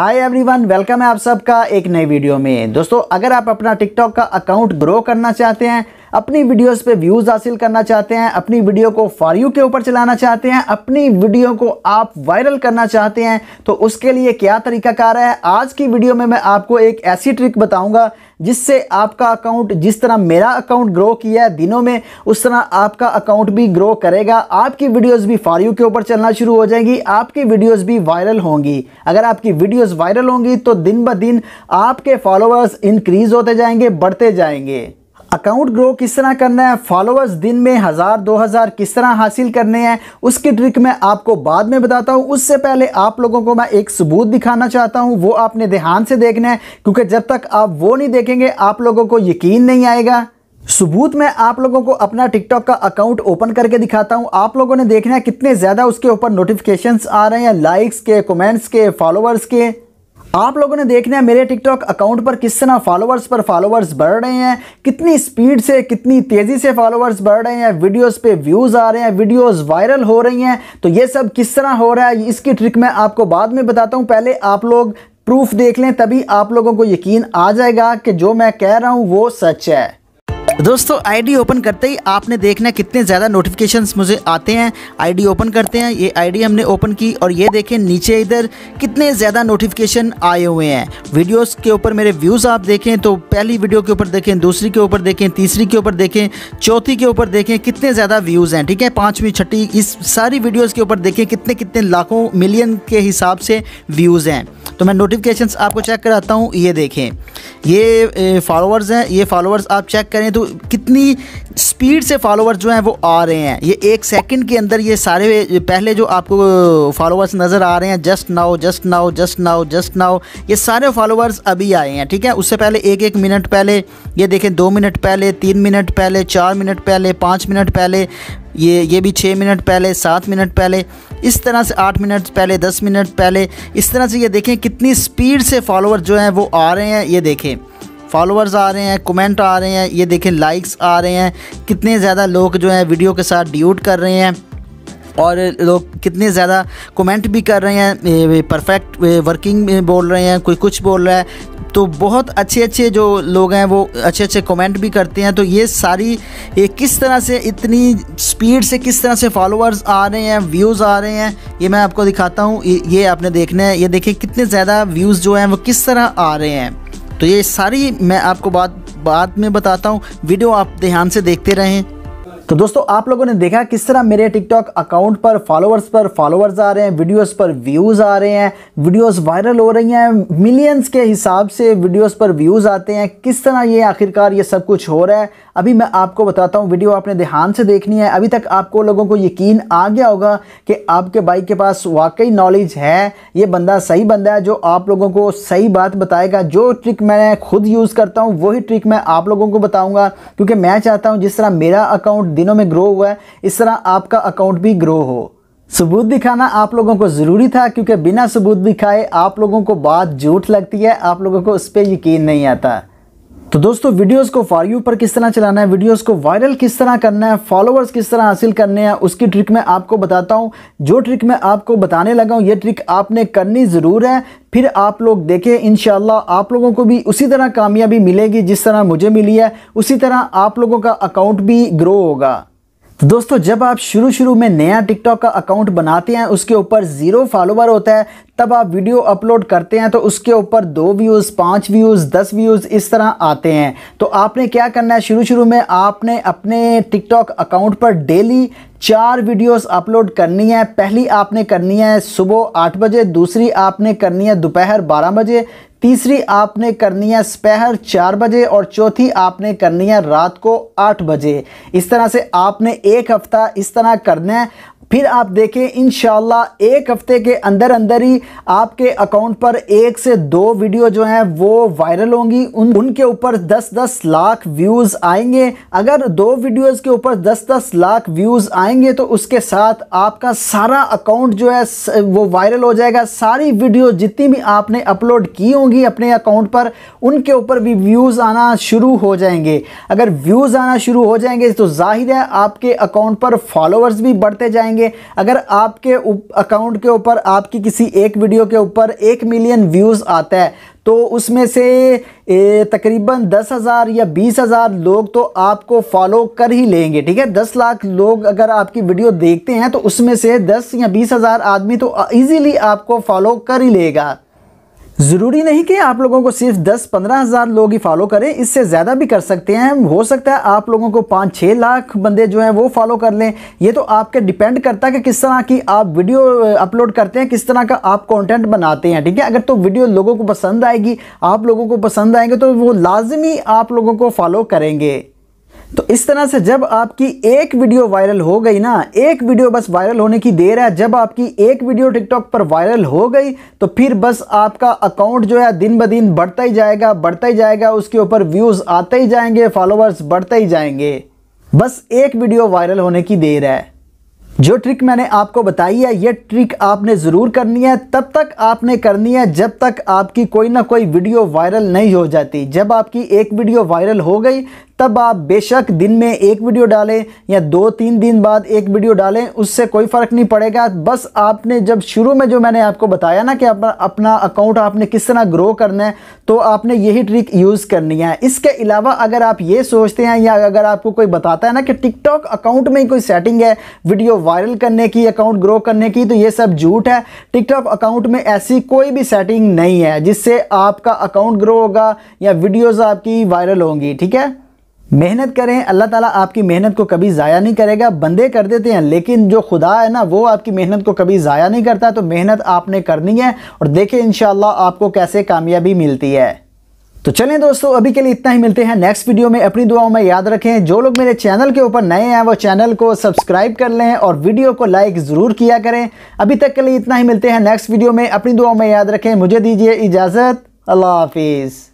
hi everyone welcome है आप सबका एक नई वीडियो में दोस्तों अगर आप अपना टिकटॉक का अकाउंट ग्रो करना चाहते हैं अपनी वीडियोस पे व्यूज़ हासिल करना चाहते हैं अपनी वीडियो को फॉर यू के ऊपर चलाना चाहते हैं अपनी वीडियो को आप वायरल करना चाहते हैं तो उसके लिए क्या तरीकाकार है आज की वीडियो में मैं आपको एक ऐसी ट्रिक बताऊँगा जिससे आपका अकाउंट जिस तरह मेरा अकाउंट ग्रो किया है दिनों में उस तरह आपका अकाउंट भी ग्रो करेगा आपकी वीडियोस भी फॉर यू के ऊपर चलना शुरू हो जाएंगी आपकी वीडियोस भी वायरल होंगी अगर आपकी वीडियोस वायरल होंगी तो दिन ब दिन आपके फॉलोअर्स इंक्रीज़ होते जाएंगे बढ़ते जाएंगे अकाउंट ग्रो किस तरह करना है फॉलोअर्स दिन में हज़ार दो हज़ार किस तरह हासिल करने हैं उसकी ट्रिक मैं आपको बाद में बताता हूँ उससे पहले आप लोगों को मैं एक सबूत दिखाना चाहता हूँ वो आपने ध्यान से देखना है क्योंकि जब तक आप वो नहीं देखेंगे आप लोगों को यकीन नहीं आएगा सबूत में आप लोगों को अपना टिकटॉक का अकाउंट ओपन करके दिखाता हूँ आप लोगों ने देखना है कितने ज़्यादा उसके ऊपर नोटिफिकेशंस आ रहे हैं लाइक्स के कमेंट्स के फॉलोअर्स के आप लोगों ने देखना है मेरे टिकटॉक अकाउंट पर किस तरह फॉलोअर्स पर फॉलोअर्स बढ़ रहे हैं कितनी स्पीड से कितनी तेज़ी से फॉलोअर्स बढ़ रहे हैं वीडियोस पे व्यूज़ आ रहे हैं वीडियोस वायरल हो रही हैं तो ये सब किस तरह हो रहा है इसकी ट्रिक मैं आपको बाद में बताता हूँ पहले आप लोग प्रूफ देख लें तभी आप लोगों को यकीन आ जाएगा कि जो मैं कह रहा हूँ वो सच है दोस्तों आईडी ओपन करते ही आपने देखना कितने ज़्यादा नोटिफिकेशंस मुझे आते हैं आईडी ओपन करते हैं ये आईडी हमने ओपन की और ये देखें नीचे इधर कितने ज़्यादा नोटिफिकेशन आए हुए हैं वीडियोस के ऊपर मेरे व्यूज़ आप देखें तो पहली वीडियो के ऊपर देखें दूसरी के ऊपर देखें तीसरी के ऊपर देखें चौथी के ऊपर देखें कितने ज़्यादा व्यूज़ हैं ठीक है पाँचवीं छठी इस सारी वीडियोज़ के ऊपर देखें कितने कितने लाखों मिलियन के हिसाब से व्यूज़ हैं तो मैं नोटिफिकेशन आपको चेक कराता हूँ ये देखें ये फॉलोअर्स हैं ये फॉलोवर्स आप चेक करें तो कितनी स्पीड से फॉलोवर्स जो हैं वो आ रहे हैं ये एक सेकंड के अंदर ये सारे पहले जो आपको फॉलोवर्स नज़र आ रहे हैं just now just now just now just now ये सारे फॉलोवर्स अभी आए हैं ठीक है उससे पहले एक एक मिनट पहले ये देखें दो मिनट पहले तीन मिनट पहले चार मिनट पहले पाँच मिनट पहले ये ये भी छः मिनट पहले सात मिनट पहले इस तरह से आठ मिनट पहले दस मिनट पहले इस तरह से ये देखें कितनी स्पीड से फॉलोअर जो हैं वो आ रहे हैं ये देखें फॉलोअर्स आ रहे हैं कमेंट आ रहे हैं ये देखें लाइक्स आ रहे हैं कितने ज़्यादा लोग जो हैं वीडियो के साथ ड्यूट कर रहे हैं और लोग कितने ज़्यादा कमेंट भी कर रहे हैं परफेक्ट वर्किंग बोल रहे हैं कोई कुछ बोल रहा है तो बहुत अच्छे अच्छे जो लोग हैं वो अच्छे अच्छे कमेंट भी करते हैं तो ये सारी ये किस तरह से इतनी स्पीड से किस तरह से फॉलोअर्स आ रहे हैं व्यूज़ आ रहे हैं ये मैं आपको दिखाता हूँ ये आपने देखना है ये देखिए कितने ज़्यादा व्यूज़ जो हैं वो किस तरह आ रहे हैं तो ये सारी मैं आपको बात बाद में बताता हूँ वीडियो आप ध्यान से देखते रहें तो दोस्तों आप लोगों ने देखा किस तरह मेरे टिकटॉक अकाउंट पर फॉलोअर्स पर फॉलोअर्स आ रहे हैं वीडियोस पर व्यूज़ आ रहे हैं वीडियोस वायरल हो रही हैं मिलियंस के हिसाब से वीडियोस पर व्यूज़ आते हैं किस तरह ये आखिरकार ये सब कुछ हो रहा है अभी मैं आपको बताता हूँ वीडियो आपने ध्यान से देखनी है अभी तक आपको लोगों को यकीन आ गया होगा कि आपके भाई के पास वाकई नॉलेज है ये बंदा सही बंदा है जो आप लोगों को सही बात बताएगा जो ट्रिक मैं खुद यूज़ करता हूँ वही ट्रिक मैं आप लोगों को बताऊँगा क्योंकि मैं चाहता हूँ जिस तरह मेरा अकाउंट दिनों में ग्रो हुआ है इस तरह आपका अकाउंट भी ग्रो हो सबूत दिखाना आप लोगों को ज़रूरी था क्योंकि बिना सबूत दिखाए आप लोगों को बात झूठ लगती है आप लोगों को उस पर यकीन नहीं आता तो दोस्तों वीडियोस को फॉर यू पर किस तरह चलाना है वीडियोस को वायरल किस तरह करना है फॉलोअर्स किस तरह हासिल करने हैं उसकी ट्रिक मैं आपको बताता हूं जो ट्रिक मैं आपको बताने लगा हूं ये ट्रिक आपने करनी ज़रूर है फिर आप लोग देखें इन आप लोगों को भी उसी तरह कामयाबी मिलेगी जिस तरह मुझे मिली है उसी तरह आप लोगों का अकाउंट भी ग्रो होगा तो दोस्तों जब आप शुरू शुरू में नया टिकटॉक का अकाउंट बनाते हैं उसके ऊपर ज़ीरो फॉलोवर होता है तब आप वीडियो अपलोड करते हैं तो उसके ऊपर दो व्यूज़ पाँच व्यूज़ दस व्यूज़ इस तरह आते हैं तो आपने क्या करना है शुरू शुरू में आपने अपने टिकटॉक अकाउंट पर डेली चार वीडियोस अपलोड करनी है पहली आपने करनी है सुबह आठ बजे दूसरी आपने करनी है दोपहर बारह बजे तीसरी आपने करनी है स्पहर चार बजे और चौथी आपने करनी है रात को आठ बजे इस तरह से आपने एक हफ़्ता इस तरह करना है फिर आप देखें इन एक हफ़्ते के अंदर अंदर ही आपके अकाउंट पर एक से दो वीडियो जो हैं वो वायरल होंगी उन उनके ऊपर 10-10 लाख व्यूज़ आएंगे अगर दो वीडियोस के ऊपर 10-10 लाख व्यूज़ आएंगे तो उसके साथ आपका सारा अकाउंट जो है वो वायरल हो जाएगा सारी वीडियो जितनी भी आपने अपलोड की होंगी अपने अकाउंट पर उनके ऊपर भी व्यूज़ आना शुरू हो जाएंगे अगर व्यूज़ आना शुरू हो जाएंगे तो जाहिर है आपके अकाउंट पर फॉलोअर्स भी बढ़ते जाएंगे करेंगे अगर आपके अकाउंट के ऊपर आपकी किसी एक वीडियो के ऊपर एक मिलियन व्यूज़ आता है तो उसमें से तकरीबन दस हज़ार या बीस हज़ार लोग तो आपको फॉलो कर ही लेंगे ठीक है दस लाख लोग अगर आपकी वीडियो देखते हैं तो उसमें से दस या बीस हज़ार आदमी तो ईज़िली आपको फॉलो कर ही लेगा ज़रूरी नहीं कि आप लोगों को सिर्फ दस पंद्रह हज़ार लोग ही फॉलो करें इससे ज़्यादा भी कर सकते हैं हो सकता है आप लोगों को पाँच छः लाख बंदे जो हैं वो फॉलो कर लें ये तो आपके डिपेंड करता है कि किस तरह की आप वीडियो अपलोड uh, करते हैं किस तरह का आप कंटेंट बनाते हैं ठीक है अगर तो वीडियो लोगों को पसंद आएगी आप लोगों को पसंद आएंगे तो वो लाजमी आप लोगों को फॉलो करेंगे तो इस तरह से जब आपकी एक वीडियो वायरल हो गई ना एक वीडियो बस वायरल होने की देर है जब आपकी एक वीडियो टिकटॉक पर वायरल हो गई तो फिर बस आपका अकाउंट जो है दिन ब दिन बढ़ता ही जाएगा बढ़ता ही जाएगा उसके ऊपर व्यूज़ आते ही जाएंगे फॉलोअर्स बढ़ते ही जाएंगे बस एक वीडियो वायरल होने की देर है जो ट्रिक मैंने आपको बताई है ये ट्रिक आपने ज़रूर करनी है तब तक आपने करनी है जब तक आपकी कोई ना कोई वीडियो वायरल नहीं हो जाती जब आपकी एक वीडियो वायरल हो गई तब आप बेशक दिन में एक वीडियो डालें या दो तीन दिन बाद एक वीडियो डालें उससे कोई फ़र्क नहीं पड़ेगा बस आपने जब शुरू में जो मैंने आपको बताया ना कि अपना अपना अकाउंट आपने किस तरह ग्रो करना है तो आपने यही ट्रिक यूज़ करनी है इसके अलावा अगर आप ये सोचते हैं या अगर आपको कोई बताता है ना कि टिकटॉक अकाउंट में ही कोई सेटिंग है वीडियो वायरल करने की अकाउंट ग्रो करने की तो ये सब झूठ है टिकटॉक अकाउंट में ऐसी कोई भी सेटिंग नहीं है जिससे आपका अकाउंट ग्रो होगा या वीडियोज़ आपकी वायरल होंगी ठीक है मेहनत करें अल्लाह ताला आपकी मेहनत को कभी ज़ाया नहीं करेगा बंदे कर देते हैं लेकिन जो खुदा है ना वो आपकी मेहनत को कभी ज़ाया नहीं करता तो मेहनत आपने करनी है और देखें इन आपको कैसे कामयाबी मिलती है तो चलें दोस्तों अभी के लिए इतना ही मिलते हैं नेक्स्ट वीडियो में अपनी दुआओं में याद रखें जो लोग मेरे चैनल के ऊपर नए हैं वो चैनल को सब्सक्राइब कर लें और वीडियो को लाइक ज़रूर किया करें अभी तक के लिए इतना ही मिलते हैं नेक्स्ट वीडियो में अपनी दुआओं में याद रखें मुझे दीजिए इजाज़त अल्लाह हाफिज़